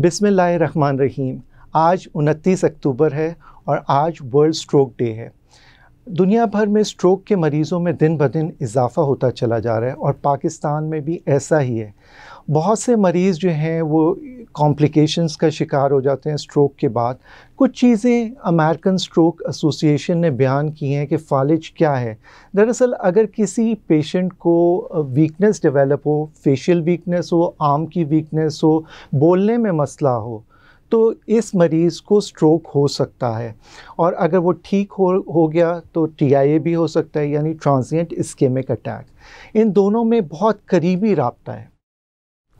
बिसमान रहीम आज 29 अक्टूबर है और आज वर्ल्ड स्ट्रोक डे है दुनिया भर में स्ट्रोक के मरीज़ों में दिन ब दिन इजाफ़ा होता चला जा रहा है और पाकिस्तान में भी ऐसा ही है बहुत से मरीज़ जो हैं वो कॉम्प्लिकेशंस का शिकार हो जाते हैं स्ट्रोक के बाद कुछ चीज़ें अमेरिकन स्ट्रोक एसोसिएशन ने बयान की हैं कि फालिज क्या है दरअसल अगर किसी पेशेंट को वीकनेस डेवलप हो फेशियल वीकनेस हो आर्म की वीकनेस हो बोलने में मसला हो तो इस मरीज़ को स्ट्रोक हो सकता है और अगर वो ठीक हो हो गया तो टीआईए भी हो सकता है यानी ट्रांजिएंट स्केमिक अटैक इन दोनों में बहुत करीबी रबता है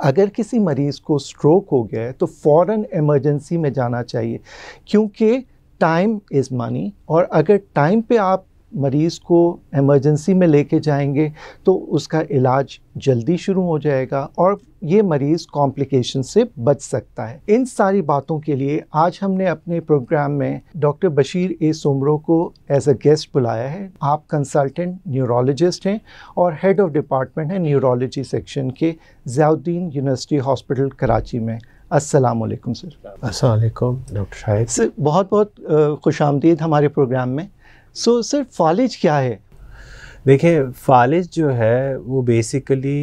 अगर किसी मरीज़ को स्ट्रोक हो गया है तो फ़ौर एमरजेंसी में जाना चाहिए क्योंकि टाइम इज़ मनी और अगर टाइम पे आप मरीज़ को एमरजेंसी में लेके जाएंगे तो उसका इलाज जल्दी शुरू हो जाएगा और ये मरीज़ कॉम्प्लिकेशन से बच सकता है इन सारी बातों के लिए आज हमने अपने प्रोग्राम में डॉक्टर बशीर ए सोमरो को एज अ गेस्ट बुलाया है आप कंसल्टेंट न्यूरोलॉजिस्ट हैं और हेड ऑफ डिपार्टमेंट हैं न्यूरोलॉजी सेक्शन के ज़याउद्दीन यूनिवर्सिटी हॉस्पिटल कराची में अस्सलाम सर असल डॉक्टर शाहिद सर बहुत बहुत खुश आमदीद हमारे प्रोग्राम में सो so, सर फालिज क्या है देखिए फालिज जो है वो बेसिकली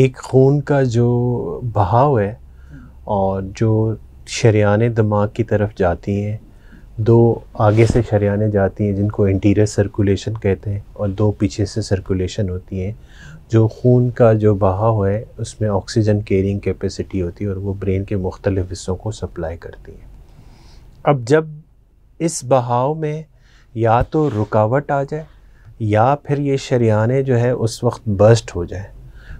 एक खून का जो बहाव है और जो शरियान दिमाग की तरफ जाती हैं दो आगे से शरियाने जाती हैं जिनको इंटीरियर सर्कुलेशन कहते हैं और दो पीछे से सर्कुलेशन होती हैं जो खून का जो बहाव है उसमें ऑक्सीजन कैरिंग कैपेसिटी होती है और वो ब्रेन के मुख्तलिफ हिस्सों को सप्लाई करती है अब जब इस बहाव में या तो रुकावट आ जाए या फिर ये शरियाने जो है उस वक्त बस्ट हो जाए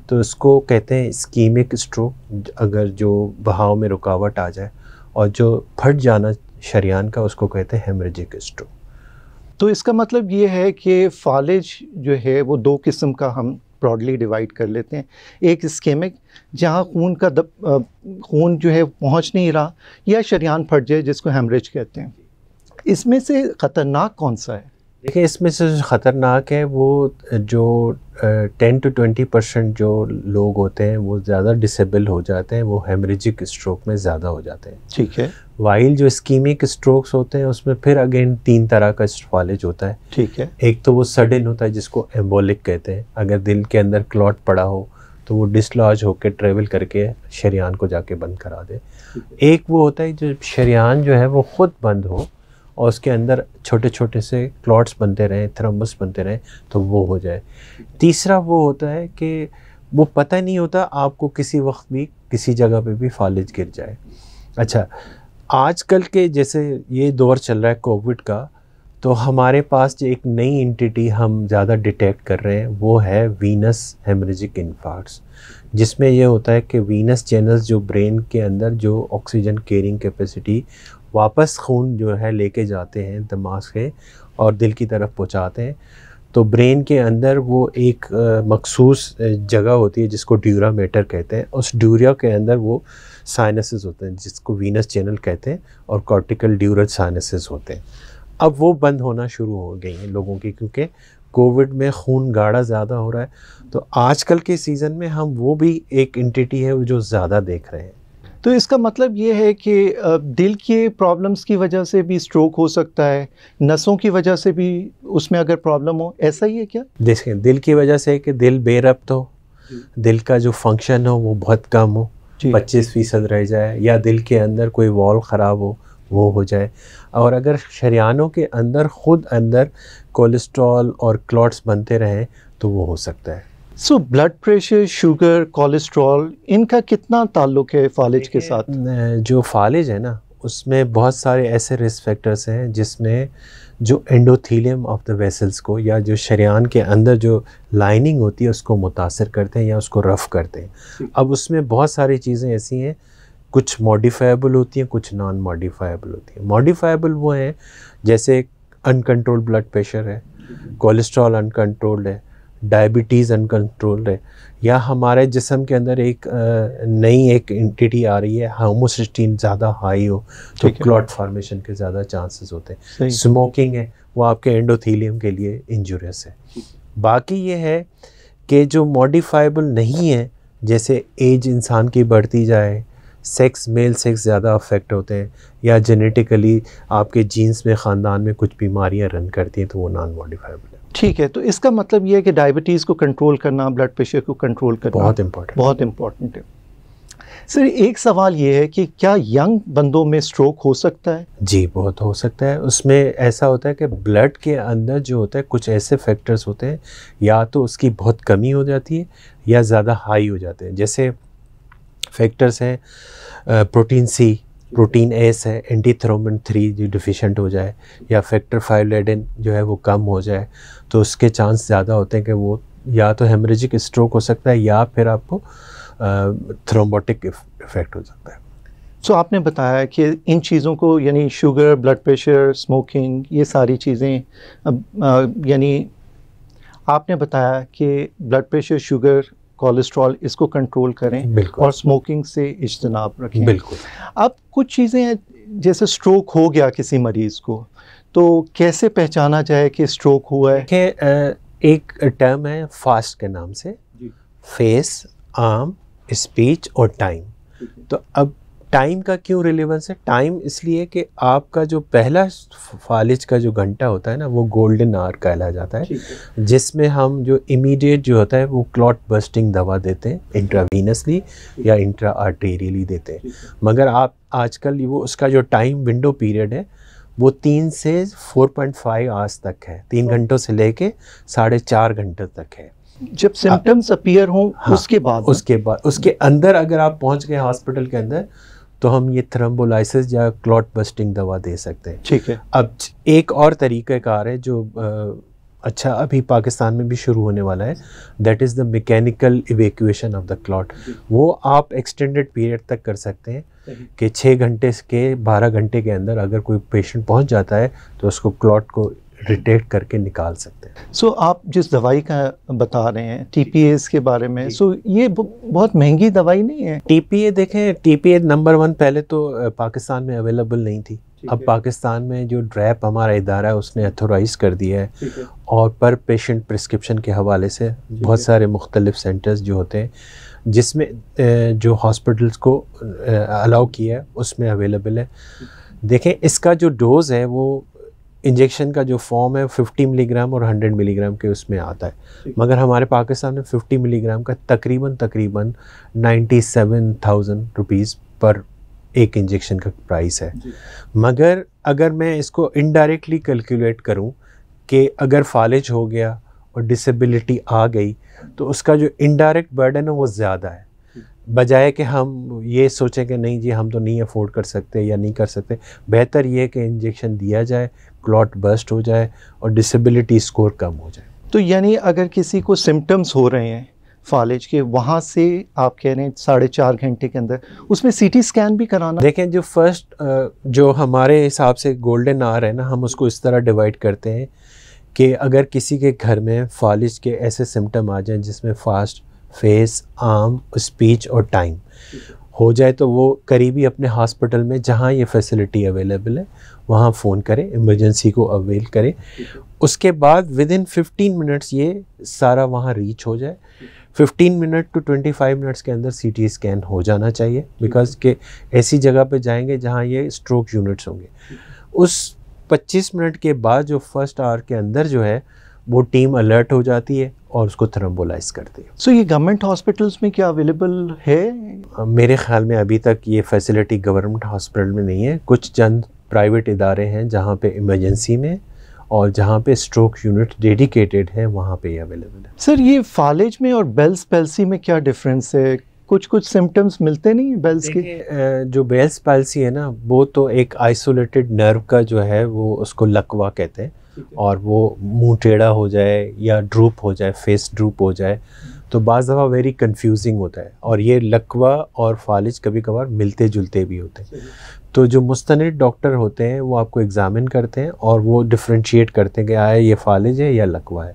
तो इसको कहते हैं स्कीमिक स्ट्रोक अगर जो बहाव में रुकावट आ जाए और जो फट जाना शरियान का उसको कहते हैं हेमरेजिक स्ट्रोक तो इसका मतलब ये है कि फालिज जो है वो दो किस्म का हम ब्रॉडली डिवाइड कर लेते हैं एक स्कीमिक जहाँ खून का दब खून जो है पहुँच नहीं रहा या शरियान फट जाए जिसको हेमरेज कहते हैं इसमें से ख़तरनाक कौन सा है देखिए इसमें से जो ख़तरनाक है वो जो टेन टू ट्वेंटी परसेंट जो लोग होते हैं वो ज़्यादा डिसेबल हो जाते हैं वो हेमरेजिक स्ट्रोक में ज़्यादा हो जाते हैं ठीक है वाइल जो स्कीमिक स्ट्रोक्स होते हैं उसमें फिर अगेन तीन तरह का फॉलेज होता है ठीक है एक तो वो सडन होता है जिसको एम्बोलिक कहते हैं अगर दिल के अंदर क्लॉट पड़ा हो तो वो डिसलॉज होकर ट्रेवल करके शरियान को जाके बंद करा दे एक वो होता है जो शरियान जो है वो ख़ुद बंद हो और उसके अंदर छोटे छोटे से क्लॉट्स बनते रहें थ्रम्बस बनते रहें तो वो हो जाए तीसरा वो होता है कि वो पता नहीं होता आपको किसी वक्त भी किसी जगह पे भी फालिज गिर जाए अच्छा आजकल के जैसे ये दौर चल रहा है कोविड का तो हमारे पास जो एक नई इंटिटी हम ज़्यादा डिटेक्ट कर रहे हैं वो है वीनस हेमरेजिक इन्फार्ट्स जिसमें यह होता है कि वीनस चैनल्स जो ब्रेन के अंदर जो ऑक्सीजन केरिंग कैपेसिटी वापस खून जो है लेके जाते हैं दिमाग से और दिल की तरफ पहुँचाते हैं तो ब्रेन के अंदर वो एक मखसूस जगह होती है जिसको ड्यूरा मेटर कहते हैं उस ड्यूरिया के अंदर वो साइनस होते हैं जिसको वीनस चैनल कहते हैं और कॉर्टिकल ड्यूरल साइनसेस होते हैं अब वो बंद होना शुरू हो गई हैं लोगों की क्योंकि कोविड में खून गाढ़ा ज़्यादा हो रहा है तो आजकल के सीज़न में हम वो भी एक इंटिटी है जो ज़्यादा देख रहे हैं तो इसका मतलब ये है कि दिल के प्रॉब्लम्स की वजह से भी स्ट्रोक हो सकता है नसों की वजह से भी उसमें अगर प्रॉब्लम हो ऐसा ही है क्या देखें दिल की वजह से कि दिल बेरब्त हो दिल का जो फंक्शन हो वो बहुत कम हो पच्चीस फीसद रह जाए या दिल के अंदर कोई वॉल ख़राब हो वो हो जाए और अगर शरियानों के अंदर ख़ुद अंदर कोलेस्ट्रॉल और क्लॉट्स बनते रहें तो वो हो सकता है so blood pressure sugar cholesterol इनका कितना ताल्लुक है फालिज के साथ जो फालिज है ना उसमें बहुत सारे ऐसे रिस्क फैक्टर्स हैं जिसमें जो एंडोथीलियम ऑफ द वेसल्स को या जो शरियान के अंदर जो लाइनिंग होती है उसको मुतासर करते हैं या उसको रफ़ करते हैं अब उसमें बहुत सारी चीज़ें ऐसी हैं कुछ मॉडिफाइबल होती हैं कुछ नॉन मॉडिफाइबल होती हैं मॉडिफाइबल वो हैं जैसे अनकंट्रोल्ड ब्लड प्रेशर है कोलेस्ट्रॉल अनकंट्रोल्ड है डायबिटीज़ अनकंट्रोल्ड है या हमारे जिसम के अंदर एक नई एक एंटिटी आ रही है होमोसिस्टीन ज़्यादा हाई हो तो क्लॉट फॉर्मेशन के ज़्यादा चांसेस होते हैं स्मोकिंग है वो आपके एंडोथीलियम के लिए इंजूरियस है बाकी ये है कि जो मॉडिफाइबल नहीं है जैसे एज इंसान की बढ़ती जाए सेक्स मेल सेक्स ज़्यादा अफेक्ट होते हैं या जेनेटिकली आपके जीन्स में ख़ानदान में कुछ बीमारियां रन करती हैं तो वो नॉन मॉडिफाइबल ठीक है तो इसका मतलब यह है कि डायबिटीज़ को कंट्रोल करना ब्लड प्रेशर को कंट्रोल करना बहुत इम्पोर्टेंट बहुत इम्पोर्टेंट है सर एक सवाल ये है कि क्या यंग बंदों में स्ट्रोक हो सकता है जी बहुत हो सकता है उसमें ऐसा होता है कि ब्लड के अंदर जो होता है कुछ ऐसे फैक्टर्स होते हैं या तो उसकी बहुत कमी हो जाती है या ज़्यादा हाई हो जाते हैं जैसे फैक्टर्स हैं प्रोटीन सी प्रोटीन एस है एंटी थ्रोमिन थ्री जो डिफिशेंट हो जाए या फैक्टर फाइव लेडन जो है वो कम हो जाए तो उसके चांस ज़्यादा होते हैं कि वो या तो हेमरेजिक स्ट्रोक हो सकता है या फिर आपको थ्रोम्बोटिक इफेक्ट हो सकता है सो so, आपने बताया कि इन चीज़ों को यानी शुगर ब्लड प्रेशर स्मोकिंग ये सारी चीज़ें यानी आपने बताया कि ब्लड प्रेशर शुगर कोलेस्ट्रॉल इसको कंट्रोल करें और स्मोकिंग से इजतनाब रखें बिल्कुल अब कुछ चीज़ें जैसे स्ट्रोक हो गया किसी मरीज़ को तो कैसे पहचाना जाए कि स्ट्रोक हुआ है कि एक टर्म है फास्ट के नाम से फेस आर्म स्पीच और टाइम तो अब टाइम का क्यों रिलेवेंस है टाइम इसलिए कि आपका जो पहला फालिज का जो घंटा होता है ना वो गोल्डन आर कहला जाता है जिसमें हम जो इमीडिएट जो होता है वो क्लॉट बस्टिंग दवा देते हैं इंट्रावीनसली या इंट्रा आर्टेरियली देते हैं मगर आप आजकल वो उसका जो टाइम विंडो पीरियड है वो तीन से फोर पॉइंट फाइव आवर्स तक है तीन घंटों से लेके साढ़े चार घंटे तक है जब सिम्टम्स अपीयर हों हाँ, उसके बाद उसके बाद उसके अंदर अगर आप पहुंच गए हॉस्पिटल के अंदर तो हम ये थ्रम्बोलाइसिस या क्लॉट बस्टिंग दवा दे सकते हैं ठीक है अब एक और तरीक़ाकार है जो आ, अच्छा अभी पाकिस्तान में भी शुरू होने वाला है that is the mechanical evacuation of the clot वो आप एक्सटेंडेड पीरियड तक कर सकते हैं कि छः घंटे के बारह घंटे के अंदर अगर कोई पेशेंट पहुँच जाता है तो उसको क्लॉट को रिटेक्ट करके निकाल सकते हैं सो so, आप जिस दवाई का बता रहे हैं टी के बारे में सो so, ये बहुत महंगी दवाई नहीं है टी देखें टी नंबर वन पहले तो पाकिस्तान में अवेलेबल नहीं थी अब पाकिस्तान में जो ड्रैप हमारा इदारा है उसने अथोराइज़ कर दिया है और पर पेशेंट प्रिस्क्रिप्शन के हवाले से बहुत सारे मुख्तलिफ सेंटर्स जो होते हैं जिसमें जो हॉस्पिटल्स को अलाउ किया है उसमें अवेलेबल है देखें इसका जो डोज़ है वो इंजेक्शन का जो फॉर्म है 50 मिलीग्राम और 100 मिलीग्राम के उसमें आता है मगर हमारे पाकिस्तान में 50 मिलीग्राम का तकरीबन तकरीबन थाउजेंड रुपीज़ पर एक इंजेक्शन का प्राइस है मगर अगर मैं इसको इनडायरेक्टली कैलकुलेट करूं कि अगर फालिज हो गया और डिसेबिलिटी आ गई तो उसका जो इनडायरेक्ट बर्डन है वो ज़्यादा है बजाय कि हम ये सोचें कि नहीं जी हम तो नहीं अफोर्ड कर सकते या नहीं कर सकते बेहतर ये है कि इंजेक्शन दिया जाए क्लॉट बस्ट हो जाए और डिसेबिलिटी स्कोर कम हो जाए तो यानी अगर किसी को सिम्टम्स हो रहे हैं फॉलेज के वहाँ से आप कह रहे हैं साढ़े चार घंटे के अंदर उसमें सीटी स्कैन भी कराना देखें जो फर्स्ट जो हमारे हिसाब से गोल्डन आर है ना हम उसको इस तरह डिवाइड करते हैं कि अगर किसी के घर में फॉलिज के ऐसे सिम्टम आ जाएं जिसमें फास्ट फेस आर्म स्पीच और टाइम हो जाए तो वो करीबी अपने हॉस्पिटल में जहाँ ये फैसिलिटी अवेलेबल है वहाँ फ़ोन करें इमरजेंसी को अवेल करें उसके बाद विद इन फिफ्टीन मिनट्स ये सारा वहाँ रीच हो जाए fifteen minute to twenty five minutes के अंदर सी टी स्कैन हो जाना चाहिए बिकॉज के ऐसी जगह पे जाएंगे जहाँ ये स्ट्रोक यूनिट्स होंगे उस पच्चीस मिनट के बाद जो फर्स्ट आवर के अंदर जो है वो टीम अलर्ट हो जाती है और उसको थ्रम्बोलाइज करते हैं सो so, ये गवर्नमेंट हॉस्पिटल्स में क्या अवेलेबल है मेरे ख्याल में अभी तक ये फैसिलिटी गवर्नमेंट हॉस्पिटल में नहीं है कुछ चंद प्राइवेट इदारे हैं जहाँ पे इमरजेंसी में और जहाँ पे स्ट्रोक यूनिट डेडिकेटेड है वहाँ पे ये अवेलेबल है सर ये फालेज में और बेल्स पैलसी में क्या डिफरेंस है कुछ कुछ सिम्टम्स मिलते नहीं बेल्स के जो बेल्स पैलसी है ना वो तो एक आइसोलेटेड नर्व का जो है वो उसको लकवा कहते हैं और वो मुंह टेढ़ा हो जाए या ड्रूप हो जाए फेस ड्रूप हो जाए तो बाज़ दफ़ा वेरी कंफ्यूजिंग होता है और ये लकवा और फालिज कभी कभार मिलते जुलते भी होते हैं तो जो मुस्तनद डॉक्टर होते हैं वो आपको एग्ज़ामिन करते हैं और वो डिफ्रेंशिएट करते हैं कि आया ये फालिज है या लकवा है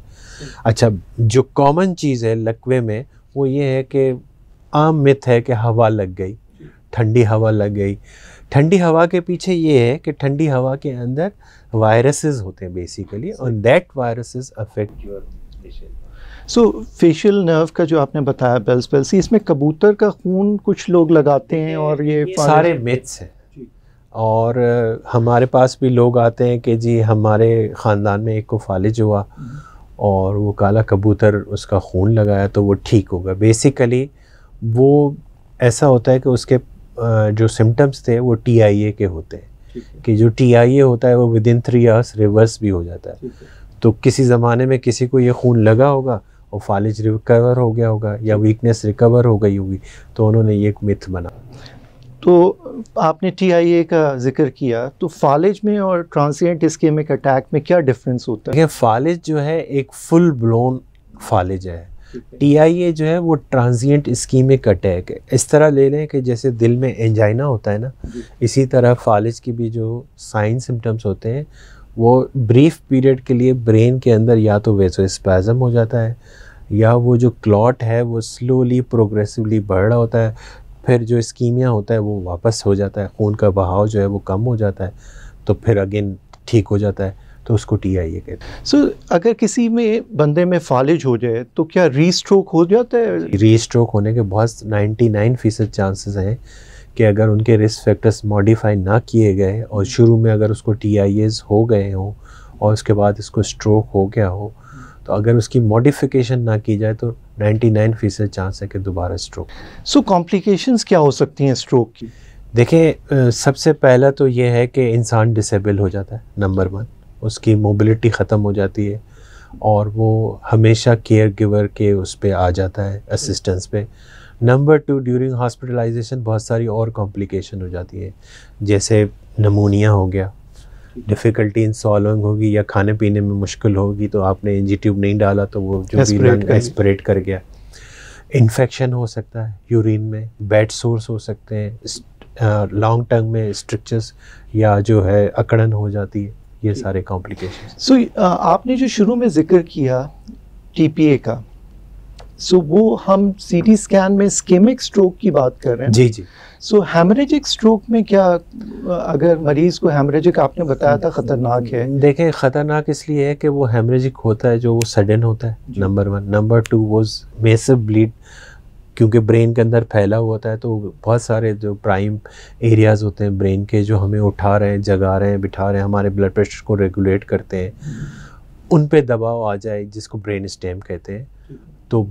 अच्छा जो कॉमन चीज़ है लकवे में वो ये है कि आम मिथ है कि हवा लग गई ठंडी हवा लग गई ठंडी हवा के पीछे ये है कि ठंडी हवा के अंदर वायरसेस होते हैं बेसिकली और that viruses affect your so facial nerve का जो आपने बताया बेल्स पेल्सी इसमें कबूतर का खून कुछ लोग लगाते हैं और ये, ये सारे मिथ्स हैं और हमारे पास भी लोग आते हैं कि जी हमारे ख़ानदान में एक को फालिज हुआ हम्म। और वो काला कबूतर उसका खून लगाया तो वो ठीक होगा बेसिकली वो ऐसा होता है कि उसके जो सिम्टम्स थे वो टी के होते हैं कि जो टी होता है वो with in three hours reverse भी हो जाता है तो किसी ज़माने में किसी को ये खून लगा होगा और फालिज रिकवर हो गया होगा या वीकनेस रिकवर हो गई होगी तो उन्होंने ये एक मिथ बना तो आपने टी का जिक्र किया तो फालिज में और ट्रांसिएंट स्केमिक अटैक में क्या डिफरेंस होता है फालिज जो है एक फुल ब्लोन फालिज है टीआईए जो है वो ट्रांजिएंट स्कीमिक अटैक है इस तरह ले लें कि जैसे दिल में एंजाइना होता है ना इसी तरह फालिज के भी जो साइन सिम्टम्स होते हैं वो ब्रीफ पीरियड के लिए ब्रेन के अंदर या तो स्पैजम हो जाता है या वो जो क्लॉट है वो स्लोली प्रोग्रेसिवली बढ़ रहा होता है फिर जो स्कीमिया होता है वो वापस हो जाता है खून का बहाव जो है वो कम हो जाता है तो फिर अगेन ठीक हो जाता है तो उसको टी आई ए कहते हैं सो अगर किसी में बंदे में फालिज हो जाए तो क्या री स्ट्रोक हो जाता है री स्ट्रोक होने के बहुत नाइन्टी नाइन फ़ीसद चांसेस हैं कि अगर उनके रिस्क फैक्टर्स मॉडिफाई ना किए गए और हम्म। शुरू में अगर उसको टी आई एज़ हो गए हों और उसके बाद इसको स्ट्रोक हो गया हो तो अगर उसकी मॉडिफिकेशन ना की जाए तो 99 फीसद चांस है कि दोबारा स्ट्रोक सो so, कॉम्प्लिकेशंस क्या हो सकती हैं स्ट्रोक की देखें सबसे पहला तो ये है कि इंसान डिसेबल हो जाता है नंबर वन उसकी मोबिलिटी ख़त्म हो जाती है और वो हमेशा केयर गिवर के उस पर आ जाता है असिस्टेंस पे नंबर टू ड्यूरिंग हॉस्पिटलाइजेशन बहुत सारी और कॉम्प्लिकेशन हो जाती है जैसे नमोनिया हो गया डिफ़िकल्टी इन सॉल्विंग होगी या खाने पीने में मुश्किल होगी तो आपने इंजी ट्यूब नहीं डाला तो वो जो भी लंग एस्परेट कर गया इन्फेक्शन हो सकता है यूरिन में बैड सोर्स हो सकते हैं लॉन्ग टर्म में स्ट्रिक्चर्स या जो है अकड़न हो जाती है ये सारे कॉम्प्लिकेशन सो so, uh, आपने जो शुरू में जिक्र किया टीपीए का सो so, वो हम सीटी स्कैन में स्केमिक स्ट्रोक की बात कर रहे हैं जी जी सो so, हेमरेजिक स्ट्रोक में क्या uh, अगर मरीज को हेमरेजिक आपने बताया था खतरनाक है देखें खतरनाक इसलिए है कि वो हेमरेजिक होता है जो वो सडन होता है नंबर वन नंबर टू वो मेसिव ब्लीड क्योंकि ब्रेन के अंदर फैला हुआ होता है तो बहुत सारे जो प्राइम एरियाज़ होते हैं ब्रेन के जो हमें उठा रहे हैं जगा रहे हैं बिठा रहे हैं हमारे ब्लड प्रेशर को रेगुलेट करते हैं हम्म। उन पे दबाव आ जाए जिसको ब्रेन स्टेम कहते हैं तो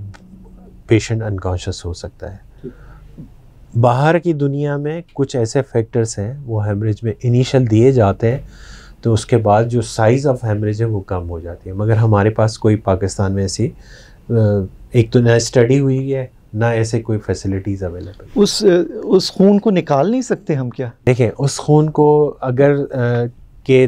पेशेंट अनकॉन्शियस हो सकता है बाहर की दुनिया में कुछ ऐसे फैक्टर्स हैं वो हेमरेज में इनिशियल दिए जाते हैं तो उसके बाद जो साइज़ ऑफ हेमरेज है वो कम हो जाती है मगर हमारे पास कोई पाकिस्तान में ऐसी एक तो नया स्टडी हुई है ना ऐसे कोई फैसिलिटीज़ अवेलेबल उस उस खून को निकाल नहीं सकते हम क्या देखें उस खून को अगर आ, के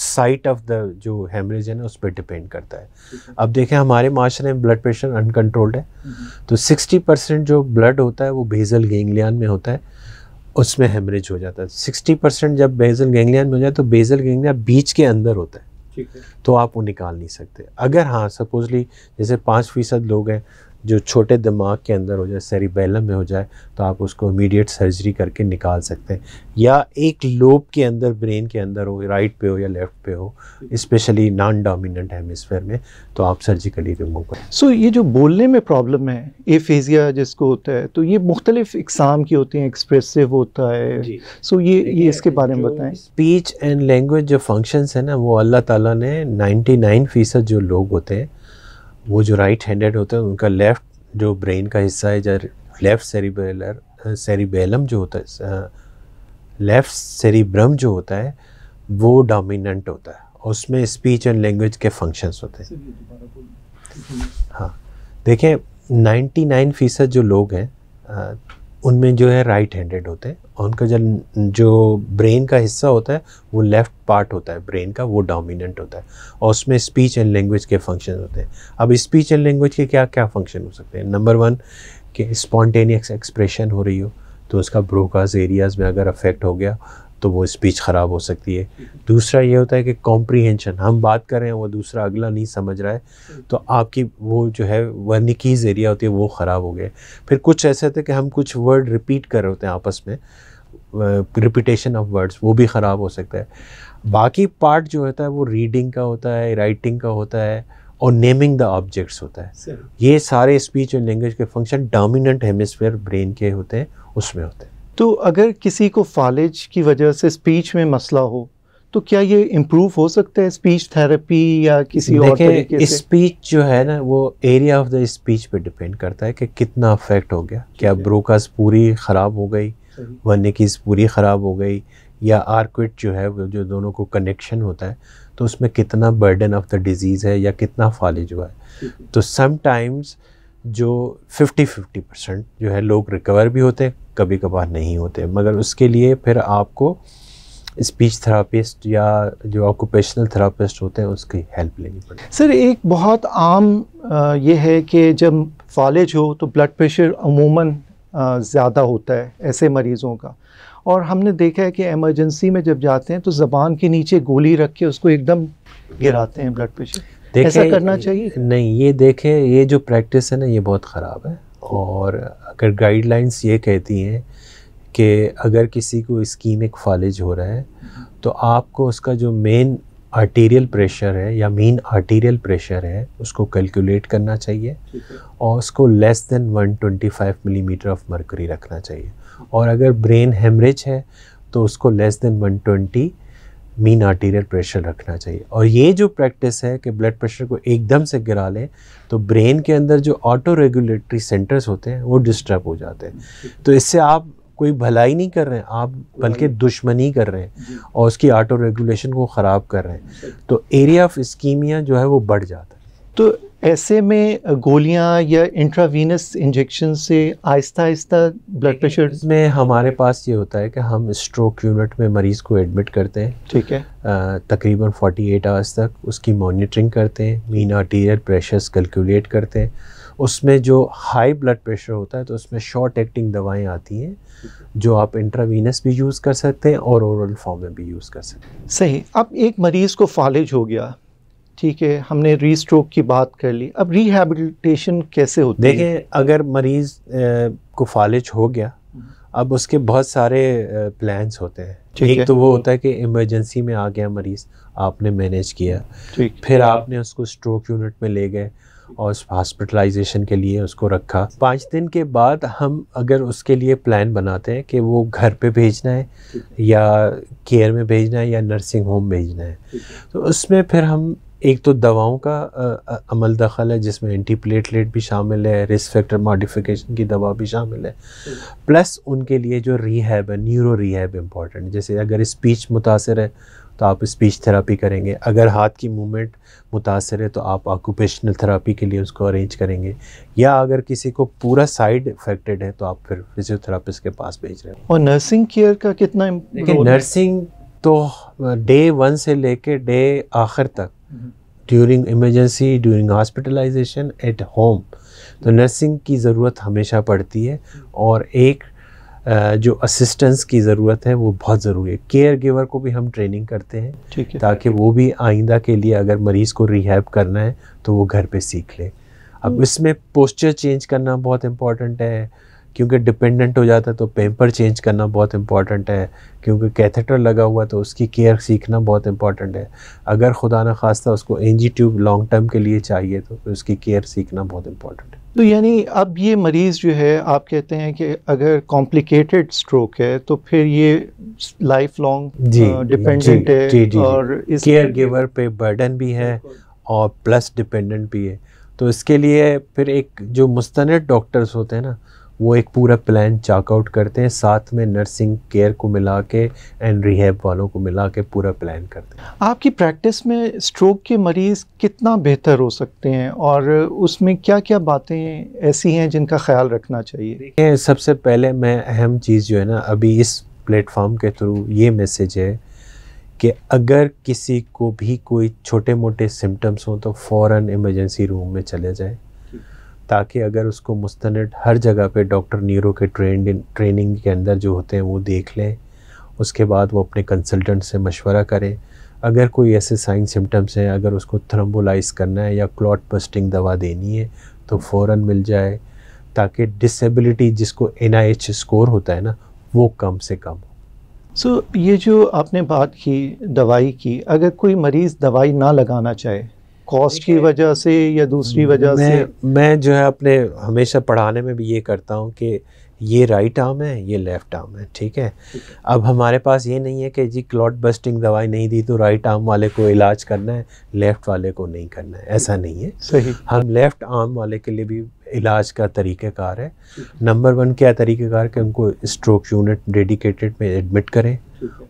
साइट ऑफ द जो हेमरेज है ना उस पर डिपेंड करता है अब देखें हमारे माशरे में ब्लड प्रेशर अनकंट्रोल्ड है हम्म, हम्म। तो 60 परसेंट जो ब्लड होता है वो बेजल गेंगलियान में होता है उसमें हेमरेज हो जाता है 60 परसेंट जब बेजल गेंगलियान में हो जाए तो बेजल गेंगलिया बीच के अंदर होता है तो आप वो निकाल नहीं सकते अगर हाँ सपोजली जैसे पाँच फ़ीसद लोग हैं जो छोटे दिमाग के अंदर हो जाए सेरिबेलम में हो जाए तो आप उसको इमीडिएट सर्जरी करके निकाल सकते हैं या एक लोब के अंदर ब्रेन के अंदर हो राइट पे हो या लेफ्ट पे हो स्पेशली नॉन डोमिनेंट हेमिसफेयर में तो आप सर्जिकली रिमूव करें सो so, ये जो बोलने में प्रॉब्लम है एफेजिया जिसको होता है तो ये मुख्तलिफ इकसाम की होती हैं एक्सप्रेसिव होता है सो so, ये ये इसके बारे में बताएं स्पीच एंड लैंग्वेज जो फंक्शंस है ना वो अल्लाह ताला ने नाइन फ़ीसद जो लोग होते हैं वो जो राइट हैंडेड होते हैं उनका लेफ़्ट जो ब्रेन का हिस्सा है जो लेफ़्ट सेरिबेलर सेरिबेलम जो होता है लेफ़्ट सेरिब्रम जो होता है वो डोमिनेंट होता है उसमें स्पीच एंड लैंग्वेज के फंक्शंस होते हैं हाँ देखें 99 फ़ीसद जो लोग हैं उनमें जो है राइट हैंडेड होते हैं और उनका जो जो ब्रेन का हिस्सा होता है वो लेफ़्ट पार्ट होता है ब्रेन का वो डोमिनेंट होता है और उसमें स्पीच एंड लैंग्वेज के फंक्शन होते हैं अब स्पीच एंड लैंग्वेज के क्या क्या फंक्शन हो सकते हैं नंबर वन कि स्पॉन्टेनियस एक्सप्रेशन हो रही हो तो उसका ब्रोकाज एरियाज़ में अगर अफेक्ट हो गया तो वो स्पीच ख़राब हो सकती है दूसरा ये होता है कि कॉम्प्रीहेंशन हम बात कर रहे हैं वो दूसरा अगला नहीं समझ रहा है तो आपकी वो जो है वर्निकीज एरिया होती है वो ख़राब हो गया फिर कुछ ऐसे होते हैं कि हम कुछ वर्ड रिपीट कर रहे होते हैं आपस में रिपीटेशन ऑफ वर्ड्स वो भी ख़राब हो सकता है बाकी पार्ट जो होता है वो रीडिंग का होता है राइटिंग का होता है और नेमिंग द ऑब्जेक्ट्स होता है ये सारे स्पीच और लैंग्वेज के फंक्शन डोमिनेंट हेमिसफेयर ब्रेन के होते हैं उसमें होते हैं तो अगर किसी को फालिज की वजह से स्पीच में मसला हो तो क्या ये इम्प्रूव हो सकता है स्पीच थेरेपी या किसी और तरीके से स्पीच जो है ना वो एरिया ऑफ द स्पीच पे डिपेंड करता है कि कितना अफेक्ट हो गया क्या ब्रोकस पूरी ख़राब हो गई वर्निकिस पूरी ख़राब हो गई या आर्क्विट जो है जो दोनों को कनेक्शन होता है तो उसमें कितना बर्डन ऑफ द डिज़ीज़ है या कितना फालिज हुआ है तो समटाइम्स जो फिफ्टी फिफ्टी परसेंट जो है लोग रिकवर भी होते हैं कभी कभार नहीं होते मगर उसके लिए फिर आपको स्पीच थेरापिस्ट या जो ऑक्यूपेशनल थेरापिस्ट होते हैं उसकी हेल्प लेनी पड़ेगी सर एक बहुत आम ये है कि जब फॉलेज हो तो ब्लड प्रेशर अमूमन ज़्यादा होता है ऐसे मरीज़ों का और हमने देखा है कि एमरजेंसी में जब जाते हैं तो ज़बान के नीचे गोली रख के उसको एकदम गिराते हैं ब्लड प्रेशर ऐसा करना चाहिए नहीं ये देखें ये जो प्रैक्टिस है ना ये बहुत ख़राब है और अगर गाइडलाइंस ये कहती हैं कि अगर किसी को स्कीमिक फॉलेज हो रहा है तो आपको उसका जो मेन आर्टीरियल प्रेशर है या मेन आर्टीरियल प्रेशर है उसको कैलकुलेट करना चाहिए और उसको less than 125 millimetre of mercury रखना चाहिए और अगर ब्रेन हेमरेज है तो उसको less than 120 mean arterial pressure रखना चाहिए और ये जो प्रैक्टिस है कि ब्लड प्रेशर को एकदम से गिरा लें तो ब्रेन के अंदर जो ऑटो रेगुलेटरी सेंटर्स होते हैं वो डिस्टर्ब हो जाते हैं तो इससे आप कोई भलाई नहीं कर रहे हैं आप बल्कि दुश्मनी कर रहे हैं और उसकी ऑटो रेगुलेशन को ख़राब कर रहे हैं तो एरिया ऑफ स्कीमिया जो है वो बढ़ जाता है तो ऐसे में गोलियां या इंट्रावीनस इंजेक्शन से आहिस्ता आहिस्ता ब्लड प्रेशर में हमारे पास ये होता है कि हम स्ट्रोक यूनिट में मरीज़ को एडमिट करते हैं ठीक है तकरीबन 48 आवर्स तक उसकी मॉनिटरिंग करते हैं मीन आर्टीरियल प्रेशर्स कैलकुलेट करते हैं उसमें जो हाई ब्लड प्रेशर होता है तो उसमें शॉर्ट एक्टिंग दवाएं आती हैं जो आप इंट्रावीनस भी यूज़ कर सकते हैं और ओरल फॉर्म में भी यूज़ कर सकते हैं सही अब एक मरीज़ को फॉलेज हो गया ठीक है हमने री स्ट्रोक की बात कर ली अब रिहेबिलिटेशन कैसे होती है देखिए अगर मरीज़ को फालिज हो गया हम्म। अब उसके बहुत सारे प्लान्स होते हैं एक है। तो वो होता है कि इमरजेंसी में आ गया मरीज़ आपने मैनेज किया फिर आपने उसको स्ट्रोक यूनिट में ले गए और हॉस्पिटलाइजेशन के लिए उसको रखा पाँच दिन के बाद हम अगर उसके लिए प्लान बनाते हैं कि वो घर पे भेजना है या केयर में भेजना है या नर्सिंग होम भेजना है तो उसमें फिर हम एक तो दवाओं का आ, अमल दखल है जिसमें एंटी प्लेटलेट भी शामिल है रिस्क फैक्टर मॉडिफिकेशन की दवा भी शामिल है प्लस उनके लिए जो रीहैब है न्यूरो रीहैब इम्पॉर्टेंट जैसे अगर स्पीच मुतासर है तो आप स्पीच थेरापी करेंगे अगर हाथ की मूवमेंट मुतासर है तो आप ऑक्यूपेशनल थेरापी के लिए उसको अरेंज करेंगे या अगर किसी को पूरा साइड इफेक्टेड है तो आप फिर फिजियोथेरापिस्ट के पास भेज रहे हैं और नर्सिंग केयर का कितना नर्सिंग तो डे वन से लेके डे आखिर तक during emergency during hospitalisation at home तो नर्सिंग की ज़रूरत हमेशा पड़ती है और एक जो असिस्टेंस की ज़रूरत है वो बहुत ज़रूरी है केयर गिवर को भी हम ट्रेनिंग करते हैं ठीक है ताकि वो भी आइंदा के लिए अगर मरीज़ को रिहैब करना है तो वो घर पे सीख ले अब हम्म। इसमें पोस्चर चेंज करना बहुत इम्पॉर्टेंट है क्योंकि डिपेंडेंट हो जाता है तो पेम्पर चेंज करना बहुत इम्पॉर्टेंट है क्योंकि कैथेटर लगा हुआ तो उसकी केयर सीखना बहुत इम्पॉर्टेंट है अगर खुदा न खास्ता उसको एनजी ट्यूब लॉन्ग टर्म के लिए चाहिए तो उसकी केयर सीखना बहुत इम्पॉर्टेंट है तो यानी अब ये मरीज़ जो है आप कहते हैं कि अगर कॉम्प्लिकेटेड स्ट्रोक है तो फिर ये लाइफ लॉन्ग डिपेंडेंट है जी, जी, और केयर गिवर पे बर्डन भी है और प्लस डिपेंडेंट भी है तो इसके लिए फिर एक जो मुस्तनद डॉक्टर्स होते हैं ना वो एक पूरा प्लान चाकआउट करते हैं साथ में नर्सिंग केयर को मिला के एंड रिहेब वालों को मिला के पूरा प्लान करते हैं आपकी प्रैक्टिस में स्ट्रोक के मरीज़ कितना बेहतर हो सकते हैं और उसमें क्या क्या बातें ऐसी हैं जिनका ख्याल रखना चाहिए देखिए सबसे पहले मैं अहम चीज़ जो है ना अभी इस प्लेटफॉर्म के थ्रू ये मैसेज है कि अगर किसी को भी कोई छोटे मोटे सिम्टम्स हों तो फ़ौर इमरजेंसी रूम में चले जाएँ ताकि अगर उसको मुस्तनद हर जगह पे डॉक्टर नीरो के ट्रेंड ट्रेनिंग के अंदर जो होते हैं वो देख लें उसके बाद वो अपने कंसल्टेंट से मशवरा करें अगर कोई ऐसे साइन सिम्टम्स हैं अगर उसको थ्रम्बोलाइज करना है या क्लॉट बस्टिंग दवा देनी है तो फ़ौर मिल जाए ताकि डिसेबिलिटी जिसको एन स्कोर होता है ना वो कम से कम हो सो so, ये जो आपने बात की दवाई की अगर कोई मरीज़ दवाई ना लगाना चाहे कॉस्ट की वजह से या दूसरी वजह से मैं जो है अपने हमेशा पढ़ाने में भी ये करता हूँ कि ये राइट आर्म है ये लेफ़्ट आर्म है ठीक है अब हमारे पास ये नहीं है कि जी क्लॉट बस्टिंग दवाई नहीं दी तो राइट आर्म वाले को इलाज करना है लेफ़्ट वाले को नहीं करना है ऐसा नहीं है सही हम लेफ़्ट आर्म वाले के लिए भी इलाज का तरीक़ेकार है नंबर वन क्या तरीक़ेकार कि उनको स्ट्रोक यूनिट डेडिकेटेड में एडमिट करें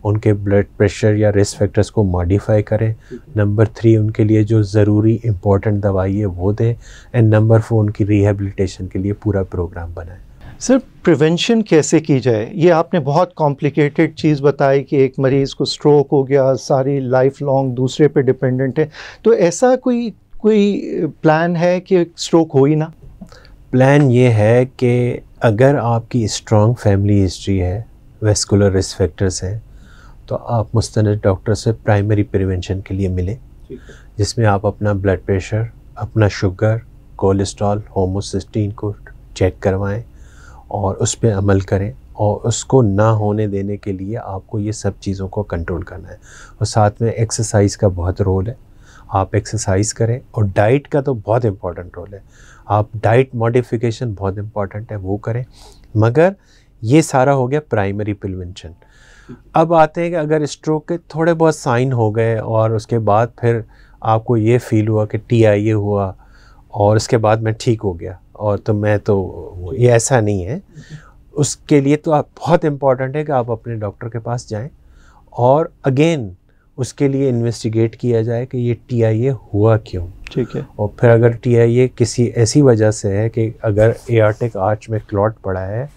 उनके ब्लड प्रेशर या रिस्क फैक्टर्स को मॉडिफाई करें नंबर थ्री उनके लिए जो ज़रूरी इम्पोर्टेंट दवाई है वो दें एंड नंबर फोर उनकी रिहेबिलिटेशन के लिए पूरा प्रोग्राम बनाएं सर प्रिवेंशन कैसे की जाए ये आपने बहुत कॉम्प्लिकेटेड चीज़ बताई कि एक मरीज़ को स्ट्रोक हो गया सारी लाइफ लॉन्ग दूसरे पे डिपेंडेंट है तो ऐसा कोई कोई प्लान है कि स्ट्रोक हो ही ना प्लान ये है कि अगर आपकी स्ट्रॉन्ग फैमिली हिस्ट्री है वेस्कुलर रिस्क फैक्टर्स हैं तो आप मुस्तंद डॉक्टर से प्राइमरी प्रिवेंशन के लिए मिलें जिसमें आप अपना ब्लड प्रेशर अपना शुगर कोलेस्ट्रॉल होमोसिस्टीन को चेक करवाएं और उस पर अमल करें और उसको ना होने देने के लिए आपको ये सब चीज़ों को कंट्रोल करना है और साथ में एक्सरसाइज का बहुत रोल है आप एक्सरसाइज करें और डाइट का तो बहुत इम्पॉर्टेंट रोल है आप डाइट मॉडिफिकेशन बहुत इम्पॉर्टेंट है वो करें मगर ये सारा हो गया प्राइमरी प्रिवेंशन अब आते हैं कि अगर स्ट्रोक के थोड़े बहुत साइन हो गए और उसके बाद फिर आपको ये फील हुआ कि टी आई ए हुआ और उसके बाद मैं ठीक हो गया और तो मैं तो ये ऐसा नहीं है उसके लिए तो आप बहुत इम्पॉर्टेंट है कि आप अपने डॉक्टर के पास जाएं और अगेन उसके लिए इन्वेस्टिगेट किया जाए कि ये टी आई ए हुआ क्यों ठीक है और फिर अगर टी आई ए किसी ऐसी वजह से है कि अगर एआरटिक आर्च में क्लॉट पड़ा है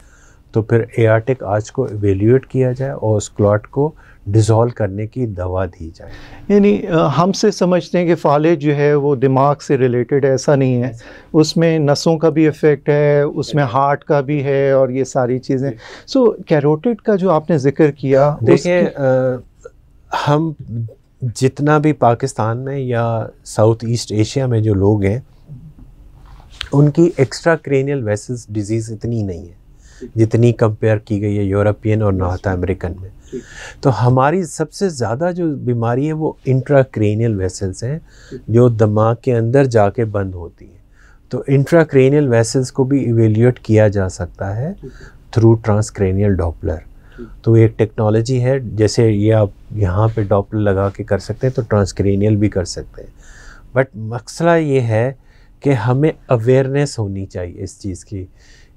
तो फिर एआरटिक आज को एवेल्यूएट किया जाए और उस क्लॉट को डिज़ोल्व करने की दवा दी जाए यानी हमसे समझते हैं कि फाले जो है वो दिमाग से रिलेटेड ऐसा नहीं है उसमें नसों का भी इफ़ेक्ट है उसमें हार्ट का भी है और ये सारी चीज़ें सो कैरोटिड का जो आपने जिक्र किया देखिए हम जितना भी पाकिस्तान में या साउथ ईस्ट एशिया में जो लोग हैं उनकी एक्स्ट्रा क्रेनियल वेसल्स डिजीज़ इतनी नहीं है जितनी कंपेयर की गई है यूरोपियन और नॉर्थ अमेरिकन में तो हमारी सबसे ज़्यादा जो बीमारी है वो इंट्राक्रेनियल वेसल्स हैं जो दिमाग के अंदर जाके बंद होती हैं तो इंट्राक्रेनियल वेसल्स को भी इवेल्यूएट किया जा सकता है थ्रू ट्रांसक्रेनियल डॉपलर तो एक टेक्नोलॉजी है जैसे ये आप यहाँ पे डॉपलर लगा के कर सकते हैं तो ट्रांसक्रेनियल भी कर सकते हैं बट मसला ये है कि हमें अवेयरनेस होनी चाहिए इस चीज़ की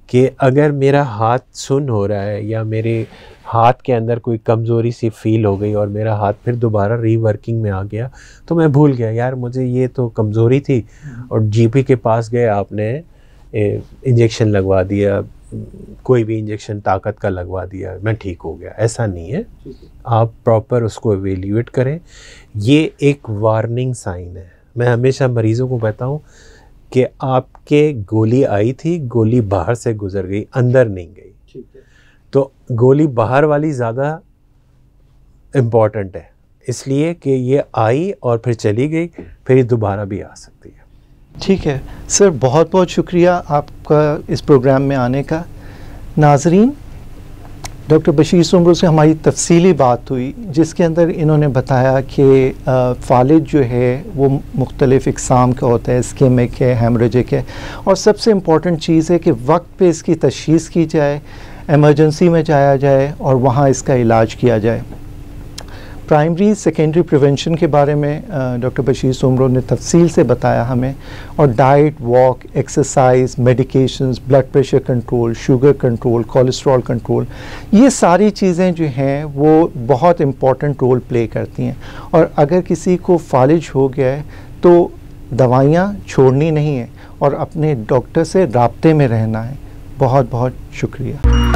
कि अगर मेरा हाथ सुन हो रहा है या मेरे हाथ के अंदर कोई कमज़ोरी सी फील हो गई और मेरा हाथ फिर दोबारा रीवर्किंग में आ गया तो मैं भूल गया यार मुझे ये तो कमज़ोरी थी हम्म। और जीपी के पास गए आपने इंजेक्शन लगवा दिया कोई भी इंजेक्शन ताकत का लगवा दिया मैं ठीक हो गया ऐसा नहीं है आप प्रॉपर उसको एवेल्यूएट करें ये एक वार्निंग साइन है मैं हमेशा मरीज़ों को कहता हूँ कि आप के गोली आई थी गोली बाहर से गुजर गई अंदर नहीं गई तो गोली बाहर वाली ज़्यादा इम्पॉर्टेंट है इसलिए कि ये आई और फिर चली गई फिर ये दोबारा भी आ सकती है ठीक है सर बहुत बहुत शुक्रिया आपका इस प्रोग्राम में आने का नाजरीन डॉक्टर बशीर सुमरू से हमारी तफसीली बात हुई जिसके अंदर इन्होंने बताया कि फालिज जो है वो मुख्तलिफ़ इकसाम का होता है स्कीमिक है हेमरेजिक है और सबसे इम्पॉर्टेंट चीज़ है कि वक्त पे इसकी तशीस की जाए एमरजेंसी में जाया जाए और वहाँ इसका इलाज किया जाए प्राइमरी सेकेंडरी प्रिवेंशन के बारे में डॉक्टर बशीर सोमरो ने तफसील से बताया हमें और diet walk exercise medications blood pressure control sugar control cholesterol control ये सारी चीज़ें जो हैं वो बहुत इम्पॉर्टेंट रोल प्ले करती हैं और अगर किसी को फालिज हो गया है तो दवाइयाँ छोड़नी नहीं है और अपने डॉक्टर से रबते में रहना है बहुत बहुत शुक्रिया